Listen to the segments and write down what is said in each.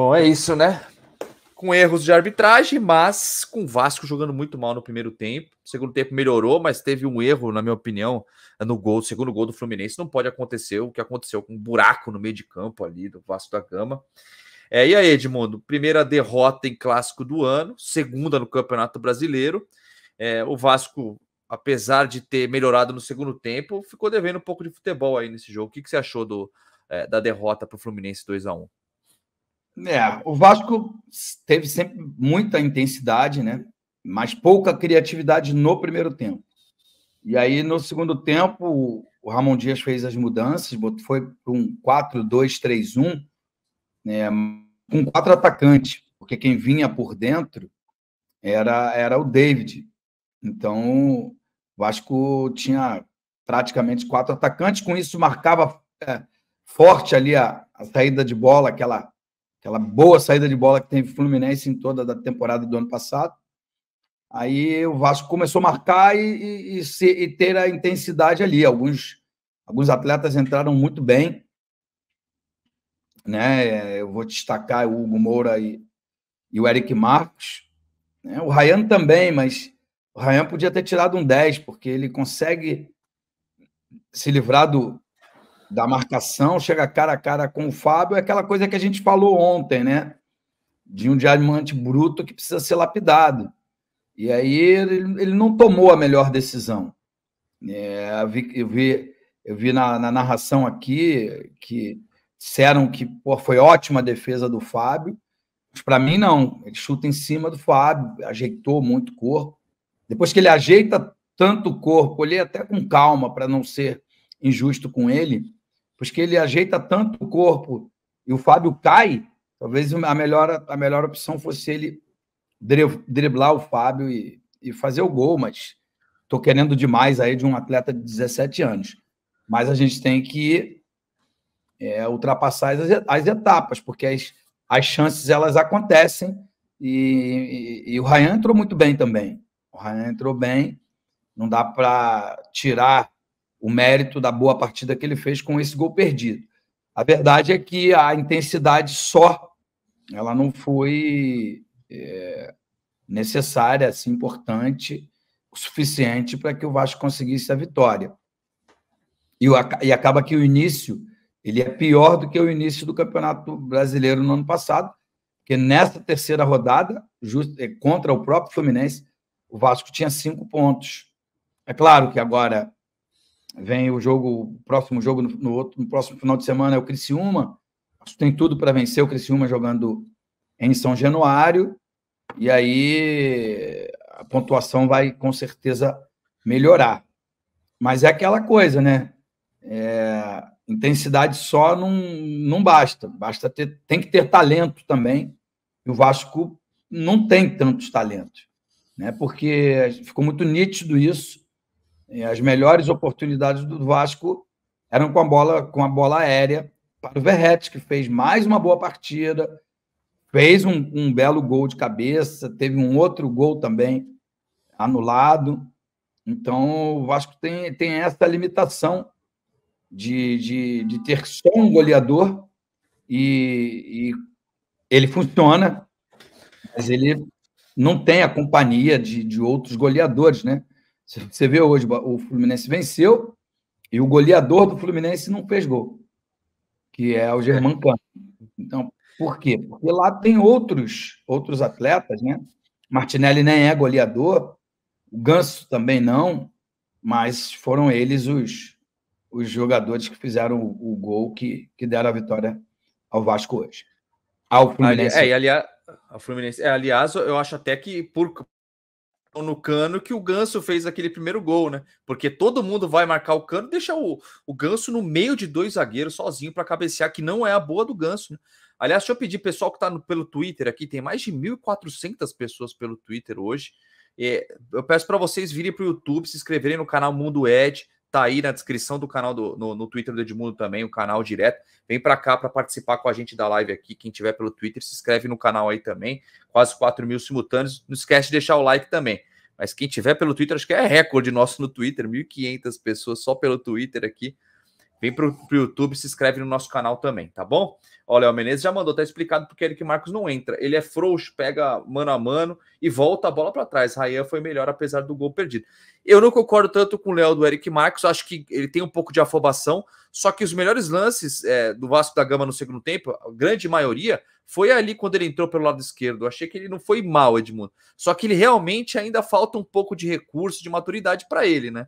Bom, é isso, né? Com erros de arbitragem, mas com o Vasco jogando muito mal no primeiro tempo. segundo tempo melhorou, mas teve um erro, na minha opinião, no gol, segundo gol do Fluminense. Não pode acontecer o que aconteceu com um buraco no meio de campo ali do Vasco da Gama. É, e aí, Edmundo? Primeira derrota em clássico do ano, segunda no Campeonato Brasileiro. É, o Vasco, apesar de ter melhorado no segundo tempo, ficou devendo um pouco de futebol aí nesse jogo. O que, que você achou do, é, da derrota para o Fluminense 2 a 1 é, o Vasco teve sempre muita intensidade, né? Mas pouca criatividade no primeiro tempo. E aí, no segundo tempo, o Ramon Dias fez as mudanças, foi para um 4-2-3-1, né? com quatro atacantes, porque quem vinha por dentro era, era o David. Então, o Vasco tinha praticamente quatro atacantes, com isso marcava é, forte ali a, a saída de bola, aquela aquela boa saída de bola que teve Fluminense em toda a temporada do ano passado. Aí o Vasco começou a marcar e, e, e, se, e ter a intensidade ali. Alguns, alguns atletas entraram muito bem. Né? Eu vou destacar o Hugo Moura e, e o Eric Marcos. Né? O Ryan também, mas o Ryan podia ter tirado um 10, porque ele consegue se livrar do, da marcação, chega cara a cara com o Fábio, é aquela coisa que a gente falou ontem, né? De um diamante bruto que precisa ser lapidado. E aí ele, ele não tomou a melhor decisão. É, eu vi, eu vi, eu vi na, na narração aqui que disseram que pô, foi ótima a defesa do Fábio, mas para mim não. Ele chuta em cima do Fábio, ajeitou muito o corpo. Depois que ele ajeita tanto o corpo, olhei é até com calma para não ser injusto com ele, porque ele ajeita tanto o corpo e o Fábio cai, talvez a melhor, a melhor opção fosse ele driblar o Fábio e, e fazer o gol, mas estou querendo demais aí de um atleta de 17 anos. Mas a gente tem que é, ultrapassar as, as, etapas, porque as, as chances elas acontecem e, e, e o Ryan entrou muito bem também. O Ryan entrou bem, não dá para tirar o mérito da boa partida que ele fez com esse gol perdido. A verdade é que a intensidade só ela não foi é, necessária, assim, importante, o suficiente para que o Vasco conseguisse a vitória. E, o, e acaba que o início ele é pior do que o início do Campeonato Brasileiro no ano passado, porque nessa terceira rodada, just, é, contra o próprio Fluminense, o Vasco tinha cinco pontos. É claro que agora Vem o jogo, o próximo jogo no, no, outro, no próximo final de semana é o Criciúma. Tem tudo para vencer o Criciúma jogando em São Januário. E aí a pontuação vai com certeza melhorar. Mas é aquela coisa, né? É, intensidade só não, não basta. Basta ter, tem que ter talento também. E o Vasco não tem tantos talentos, né? Porque ficou muito nítido isso é, as melhores oportunidades do Vasco eram com a bola, com a bola aérea para o Verretes, que fez mais uma boa partida, fez um, um belo gol de cabeça, teve um outro gol também anulado. Então, o Vasco tem, tem essa limitação de, de, de ter só um goleador e, e, ele funciona, mas ele não tem a companhia de, de outros goleadores, né? Você vê hoje, o Fluminense venceu e o goleador do Fluminense não fez gol, que é o Germán Cano. Então, por quê? Porque lá tem outros outros atletas, né? Martinelli nem é goleador, o Ganso também não, mas foram eles os, os jogadores que fizeram o, o gol que, que deram a vitória ao Vasco hoje. Ao Fluminense. É, e aliás, ao Fluminense. É, aliás, eu acho até que por, no Cano que o Ganso fez aquele primeiro gol, né? Porque todo mundo vai marcar o Cano, deixa o, o Ganso no meio de dois zagueiros sozinho para cabecear, que não é a boa do Ganso, né? Aliás, deixa eu pedir pessoal que tá no, pelo Twitter aqui, tem mais de 1.400 pessoas pelo Twitter hoje. É, eu peço para vocês virem para o YouTube, se inscreverem no canal Mundo Ed, tá aí na descrição do canal do, no, no Twitter do Edmundo também, o canal direto. Vem para cá para participar com a gente da live aqui. Quem tiver pelo Twitter, se inscreve no canal aí também. Quase 4 mil simultâneos. Não esquece de deixar o like também. Mas quem tiver pelo Twitter, acho que é recorde nosso no Twitter, 1.500 pessoas só pelo Twitter aqui. Vem pro, pro YouTube, se inscreve no nosso canal também, tá bom? Ó, Léo Menezes já mandou, tá explicado porque Eric Marcos não entra. Ele é frouxo, pega mano a mano e volta a bola para trás. Rayan foi melhor, apesar do gol perdido. Eu não concordo tanto com o Léo do Eric Marcos, acho que ele tem um pouco de afobação, só que os melhores lances é, do Vasco da Gama no segundo tempo, a grande maioria, foi ali quando ele entrou pelo lado esquerdo. Eu achei que ele não foi mal, Edmundo. Só que ele realmente ainda falta um pouco de recurso, de maturidade para ele, né?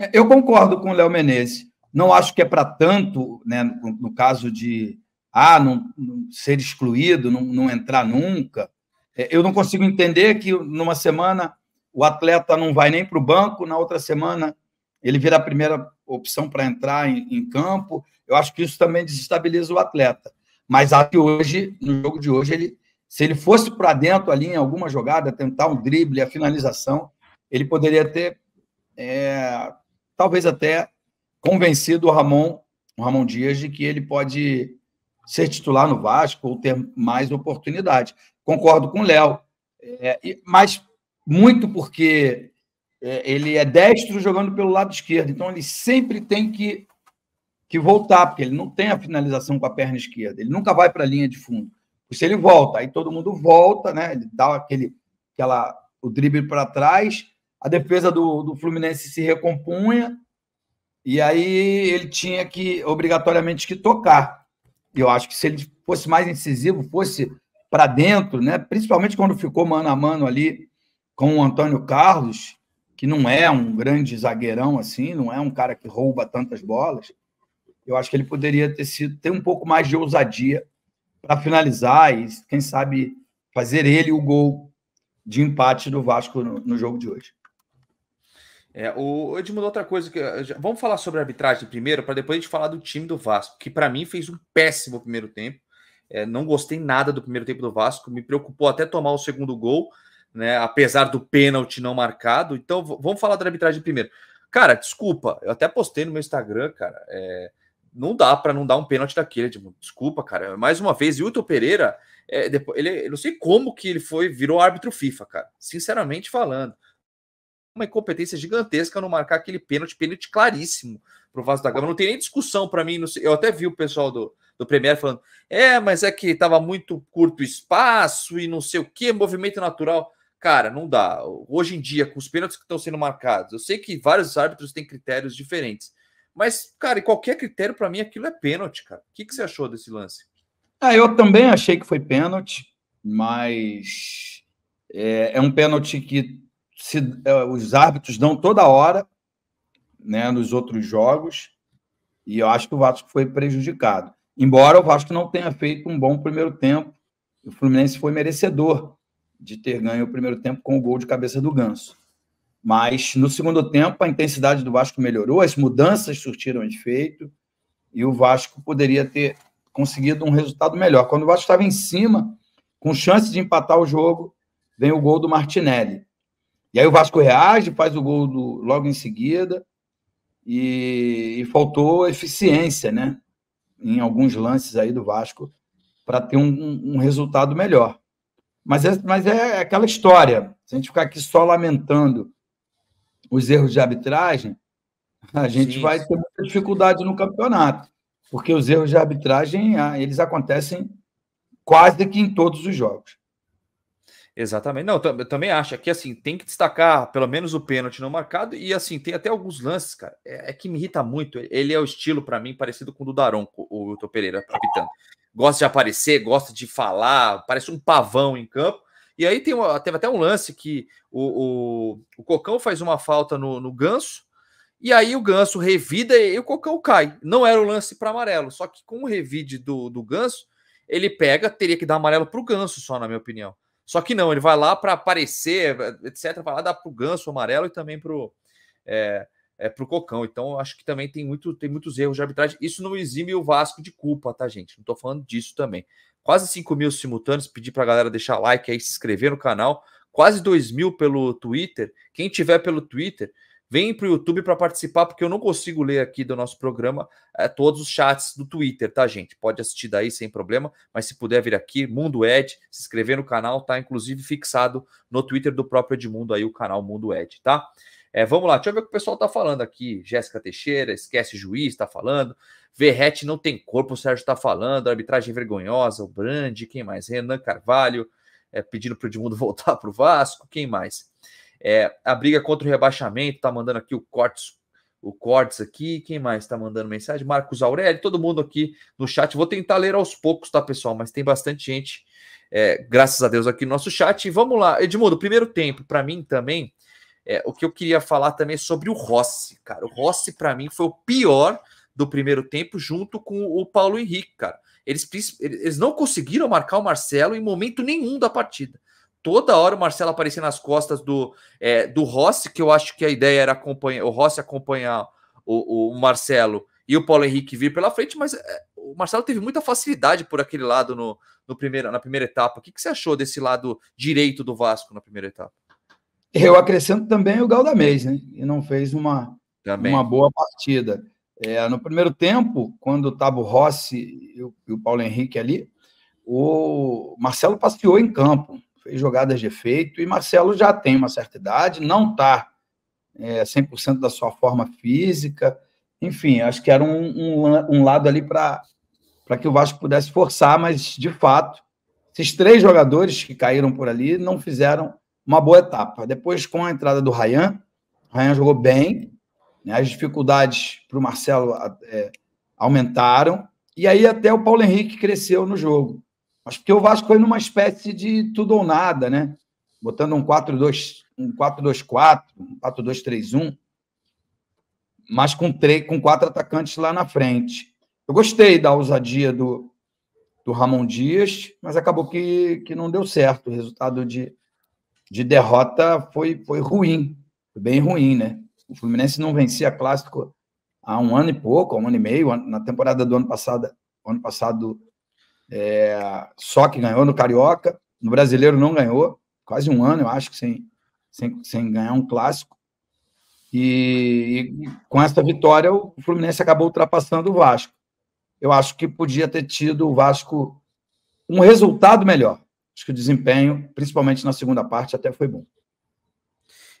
É, eu concordo com o Léo Menezes. Não acho que é para tanto, né, no, no, caso de ah, não, não ser excluído, não, não entrar nunca. É, eu não consigo entender que numa semana o atleta não vai nem para o banco, na outra semana ele vira a primeira opção para entrar em, em, campo. Eu acho que isso também desestabiliza o atleta. Mas acho que hoje, no jogo de hoje, ele, se ele fosse para dentro ali em alguma jogada, tentar um drible, a finalização, ele poderia ter, é, talvez até, convencido o Ramon, o Ramon Dias de que ele pode ser titular no Vasco ou ter mais oportunidade. Concordo com o Léo, é, mas muito porque é, ele é destro jogando pelo lado esquerdo, então ele sempre tem que, que voltar, porque ele não tem a finalização com a perna esquerda, ele nunca vai para a linha de fundo. se ele volta, aí todo mundo volta, né? Ele dá aquele, aquela, o drible para trás, a defesa do, do Fluminense se recompunha, e aí ele tinha que, obrigatoriamente, que tocar. Eu acho que se ele fosse mais incisivo, fosse para dentro, né? principalmente quando ficou mano a mano ali com o Antônio Carlos, que não é um grande zagueirão assim, não é um cara que rouba tantas bolas, eu acho que ele poderia ter sido ter um pouco mais de ousadia para finalizar e, quem sabe, fazer ele o gol de empate do Vasco no, no jogo de hoje. É, o Edmundo, outra coisa que. Eh, vamos falar sobre a arbitragem primeiro, para depois a gente falar do time do Vasco, que para mim fez um péssimo primeiro tempo. É, não gostei nada do primeiro tempo do Vasco, me preocupou até tomar o segundo gol, né? Apesar do pênalti não marcado. Então, vamos falar da arbitragem primeiro. Cara, desculpa, eu até postei no meu Instagram, cara. É, não dá para não dar um pênalti daquele, Edmundo. Desculpa, cara. Mais uma vez, Hilton Pereira, é, depois, ele, eu não sei como que ele foi, virou árbitro FIFA, cara. Sinceramente falando uma incompetência gigantesca no marcar aquele pênalti, pênalti claríssimo para o Vasco da Gama. Não tem nem discussão para mim. Sei, eu até vi o pessoal do, do Premier falando: é, mas é que estava muito curto o espaço e não sei o que, movimento natural. Cara, não dá. Hoje em dia, com os pênaltis que estão sendo marcados, eu sei que vários árbitros têm critérios diferentes. Mas, cara, qualquer critério, para mim, aquilo é pênalti, cara. O que, que você achou desse lance? Ah, eu também achei que foi pênalti, mas é, é um pênalti que se, é, os árbitros dão toda hora né, nos outros jogos, e eu acho que o Vasco foi prejudicado. Embora o Vasco não tenha feito um bom primeiro tempo, o Fluminense foi merecedor de ter ganho o primeiro tempo com o gol de cabeça do Ganso. Mas no segundo tempo, a intensidade do Vasco melhorou, as mudanças surtiram efeito e o Vasco poderia ter conseguido um resultado melhor. Quando o Vasco estava em cima, com chance de empatar o jogo, vem o gol do Martinelli. E aí o Vasco reage, faz o gol do, logo em seguida, e, e faltou eficiência, né? Em alguns lances aí do Vasco para ter um, um, resultado melhor. Mas é, mas é aquela história. Se a gente ficar aqui só lamentando os erros de arbitragem, a gente vai ter muita dificuldade no campeonato, porque os erros de arbitragem ah, eles acontecem quase que em todos os jogos. Exatamente. Não, também acho é que assim tem que destacar pelo menos o pênalti não marcado e assim tem até alguns lances, cara. É, é que me irrita muito. Ele é o estilo para mim parecido com o do Daronco, o Wilton Pereira capitão. Gosta de aparecer, gosta de falar, parece um pavão em campo. E aí tem uma, teve até um lance que o, o, o Cocão faz uma falta no, no Ganso e aí o Ganso revida e o Cocão cai. Não era o lance para amarelo, só que com o revide do, do Ganso ele pega, teria que dar amarelo para o Ganso só, na minha opinião. Só que não, ele vai lá para aparecer, etc. Vai lá dar para o ganso amarelo e também para o é, é, pro Cocão. Então, acho que também tem, muito, tem muitos erros de arbitragem. Isso não exime o Vasco de culpa, tá, gente? Não estou falando disso também. Quase 5 mil simultâneos. Pedi para a galera deixar like aí, se inscrever no canal. Quase 2 mil pelo Twitter. Quem tiver pelo Twitter, Vem para o YouTube para participar, porque eu não consigo ler aqui do nosso programa é, todos os chats do Twitter, tá, gente? Pode assistir daí sem problema, mas se puder vir aqui, Mundo Ed, se inscrever no canal, tá? Inclusive fixado no Twitter do próprio Edmundo, aí o canal Mundo Ed, tá? É, vamos lá, deixa eu ver o que o pessoal tá falando aqui. Jéssica Teixeira, esquece juiz, está falando. Verrete não tem corpo, o Sérgio está falando. Arbitragem vergonhosa, o Brand, quem mais? Renan Carvalho, é, pedindo pro Edmundo voltar pro Vasco, quem mais? É, a briga contra o rebaixamento, tá mandando aqui o Cortes, o Cortes aqui, quem mais tá mandando mensagem? Marcos Aurélio, todo mundo aqui no chat. Vou tentar ler aos poucos, tá, pessoal? Mas tem bastante gente, é, graças a Deus, aqui no nosso chat. E vamos lá, Edmundo, primeiro tempo, para mim também, é, o que eu queria falar também é sobre o Rossi, cara. O Rossi, para mim, foi o pior do primeiro tempo, junto com o Paulo Henrique, cara. Eles, eles não conseguiram marcar o Marcelo em momento nenhum da partida toda hora o Marcelo aparecia nas costas do, é, do Rossi, que eu acho que a ideia era acompanhar, o Rossi acompanhar o, o Marcelo e o Paulo Henrique vir pela frente, mas é, o Marcelo teve muita facilidade por aquele lado no, no primeiro, na primeira etapa. O que, que você achou desse lado direito do Vasco na primeira etapa? Eu acrescento também o Galdamés, né? E não fez uma, uma boa partida. É, no primeiro tempo, quando estava o Rossi e o, e o Paulo Henrique ali, o Marcelo passeou em campo fez jogadas de efeito, e Marcelo já tem uma certa idade, não está é, 100% da sua forma física, enfim, acho que era um, um, um lado ali para que o Vasco pudesse forçar, mas de fato, esses três jogadores que caíram por ali não fizeram uma boa etapa. Depois, com a entrada do Ryan o Rayan jogou bem, né, as dificuldades para o Marcelo é, aumentaram, e aí até o Paulo Henrique cresceu no jogo. Mas porque o Vasco foi numa espécie de tudo ou nada, né? Botando um 4-2, 4 4 um 4-2-3-1, mas com, três, com quatro atacantes lá na frente. Eu gostei da ousadia do, do Ramon Dias, mas acabou que, que não deu certo. O resultado de, de derrota foi, foi ruim, foi bem ruim, né? O Fluminense não vencia clássico há um ano e pouco, há um ano e meio, na temporada do ano passado, ano passado é, só que ganhou no Carioca, no Brasileiro não ganhou, quase um ano, eu acho, sem, sem, sem ganhar um clássico. E, e, com essa vitória, o Fluminense acabou ultrapassando o Vasco. Eu acho que podia ter tido o Vasco um resultado melhor. Acho que o desempenho, principalmente na segunda parte, até foi bom.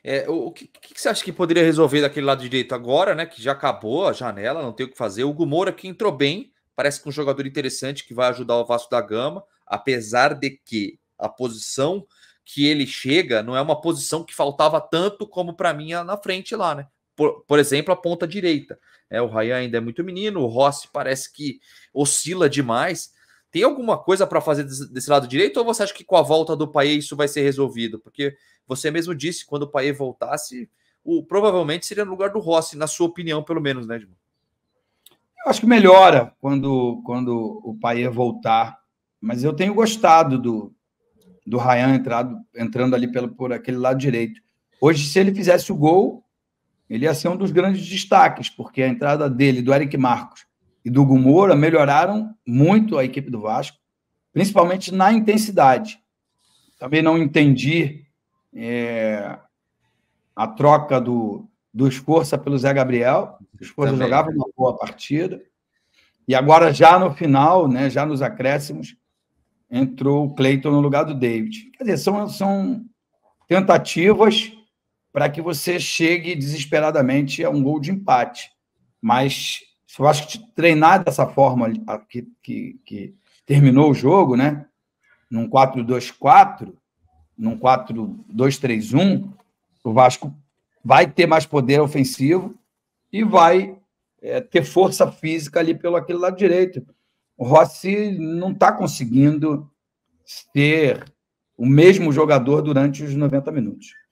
É, o que, que, você acha que poderia resolver daquele lado direito agora, né? Que já acabou a janela, não tem o que fazer. O Gumoura que entrou bem, Parece que um jogador interessante que vai ajudar o Vasco da Gama, apesar de que a posição que ele chega não é uma posição que faltava tanto como para mim na frente lá, né? Por, por, exemplo, a ponta direita. É, o Rayan ainda é muito menino, o Rossi parece que oscila demais. Tem alguma coisa para fazer desse, desse, lado direito ou você acha que com a volta do Paê isso vai ser resolvido? Porque você mesmo disse quando o Paê voltasse, o, provavelmente seria no lugar do Rossi, na sua opinião, pelo menos, né, Edmundo? acho que melhora quando, quando o Paê voltar, mas eu tenho gostado do, do Ryan entrado, entrando ali pelo, por aquele lado direito. Hoje, se ele fizesse o gol, ele ia ser um dos grandes destaques, porque a entrada dele, do Eric Marcos e do Gumoura melhoraram muito a equipe do Vasco, principalmente na intensidade. Também não entendi é, a troca do, do Esforça pelo Zé Gabriel. O Esforça jogava no empatou a partida. E agora, já no final, né, já nos acréscimos, entrou o Cleiton no lugar do David. Quer dizer, são, são tentativas para que você chegue desesperadamente a um gol de empate. Mas eu acho que treinar dessa forma que, que, que terminou o jogo, né? Num 4-2-4, num 4-2-3-1, o Vasco vai ter mais poder ofensivo e vai é, ter força física ali pelo aquele lado direito. O Rossi não está conseguindo ser o mesmo jogador durante os 90 minutos.